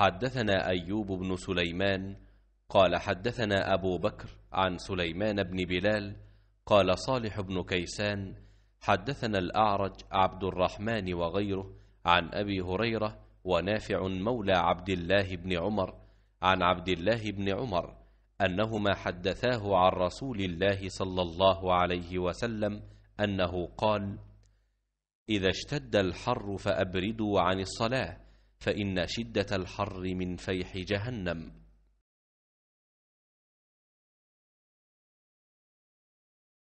حدثنا أيوب بن سليمان قال حدثنا أبو بكر عن سليمان بن بلال قال صالح بن كيسان حدثنا الأعرج عبد الرحمن وغيره عن أبي هريرة ونافع مولى عبد الله بن عمر عن عبد الله بن عمر أنهما حدثاه عن رسول الله صلى الله عليه وسلم أنه قال إذا اشتد الحر فأبردوا عن الصلاة فإن شدة الحر من فيح جهنم